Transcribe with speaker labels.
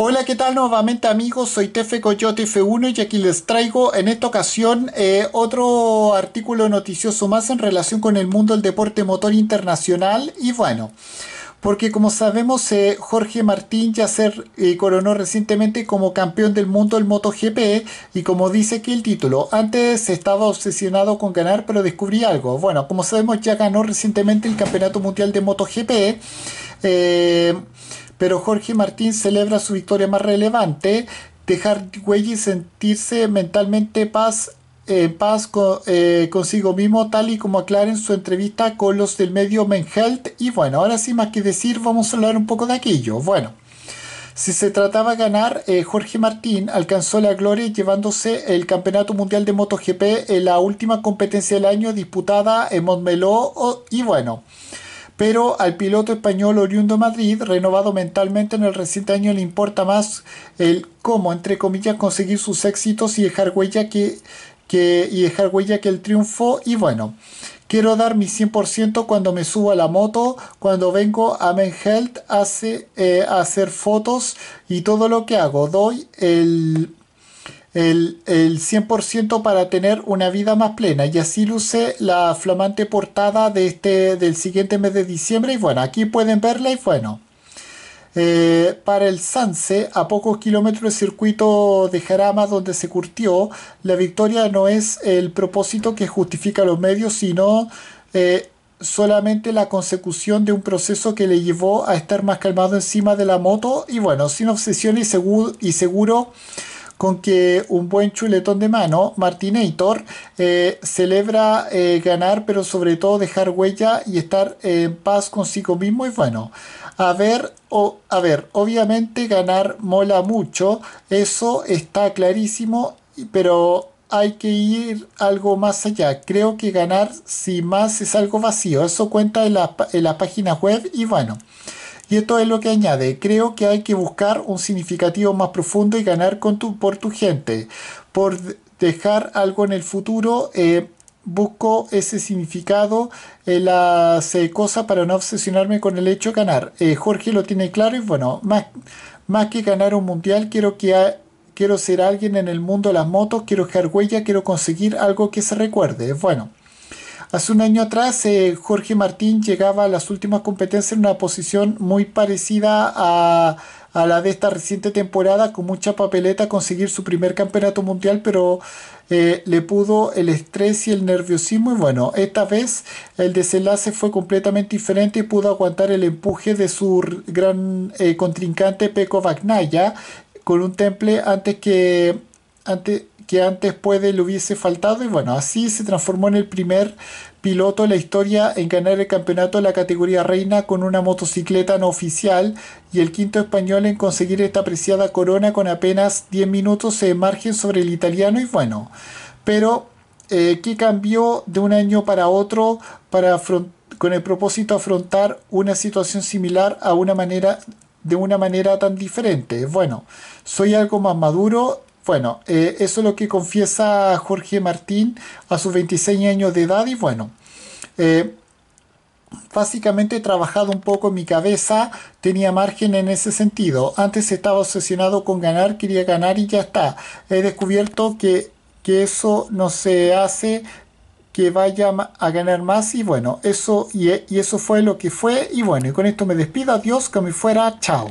Speaker 1: Hola, ¿qué tal nuevamente amigos? Soy Tefe Coyote F1 y aquí les traigo en esta ocasión eh, otro artículo noticioso más en relación con el mundo del deporte motor internacional y bueno. Porque como sabemos, eh, Jorge Martín ya se eh, coronó recientemente como campeón del mundo del MotoGP y como dice aquí el título, antes estaba obsesionado con ganar pero descubrí algo. Bueno, como sabemos ya ganó recientemente el Campeonato Mundial de MotoGP pero Jorge Martín celebra su victoria más relevante, dejar huella sentirse mentalmente paz, en eh, paz eh, consigo mismo, tal y como aclara en su entrevista con los del medio Menhelt. Y bueno, ahora sí, más que decir, vamos a hablar un poco de aquello. Bueno. Si se trataba de ganar, eh, Jorge Martín alcanzó la gloria llevándose el Campeonato Mundial de MotoGP en la última competencia del año disputada en Montmeló. y bueno, pero al piloto español oriundo de Madrid, renovado mentalmente en el reciente año, le importa más el cómo, entre comillas, conseguir sus éxitos y dejar huella que, y que el triunfo. Y bueno, quiero dar mi 100% cuando me subo a la moto, cuando vengo a Menhelt a eh, hacer fotos y todo lo que hago. Doy el el, 100% para tener una vida más plena. Y así luce la flamante portada de este, del siguiente mes de diciembre. Y bueno, aquí pueden verla y bueno. Eh, para el Sanse, a pocos kilómetros del circuito de Jarama donde se curtió, la victoria no es el propósito que justifica los medios, sino eh, solamente la consecución de un proceso que le llevó a estar más calmado encima de la moto y bueno, sin obsesión y seguro con que un buen chuletón de mano, Martinator, eh, celebra eh, ganar, pero sobre todo dejar huella y estar en paz consigo mismo Y bueno. A ver, o, a ver, obviamente ganar mola mucho, eso está clarísimo, pero hay que ir algo más allá. Creo que ganar, si más, es algo vacío. Eso cuenta en la, en la página web y bueno. Y esto es lo que añade, creo que hay que buscar un significativo más profundo y ganar con tu, por tu gente. Por dejar algo en el futuro, eh, busco ese significado, en eh, las eh, cosas para no obsesionarme con el hecho de ganar. Jorge lo tiene claro y bueno, más, que ganar un mundial, quiero que... quiero ser alguien en el mundo de las motos, quiero dejar huella, quiero conseguir algo que se recuerde. Bueno, Hace un año atrás, eh, Jorge Martín llegaba a las últimas competencias en una posición muy parecida a, la de esta reciente temporada, con mucha papeleta a conseguir su primer campeonato mundial, pero eh, le pudo el estrés y el nerviosismo. Y bueno, esta vez el desenlace fue completamente diferente y pudo aguantar el empuje de su gran eh, contrincante Peko Bagnaya con un temple antes que que antes puede le hubiese faltado y bueno, así se transformó en el primer piloto en la historia en ganar el campeonato de la categoría reina con una motocicleta no oficial y el quinto español en conseguir esta apreciada corona con apenas 10 minutos de margen sobre el italiano y bueno, pero eh, que cambió de un año para otro con el propósito de afrontar una situación similar a una manera de una manera tan diferente. Bueno, soy algo más maduro bueno, eh, eso es lo que confiesa Jorge Martín a sus 26 años de edad y bueno, eh, básicamente he trabajado un poco en mi cabeza, tenía margen en ese sentido. Antes estaba obsesionado con ganar, quería ganar y ya está. He descubierto que, que eso no se hace que vaya a ganar más y bueno, eso y, eso fue lo que fue y bueno, y con esto me despido, adiós, que me fuera, chao.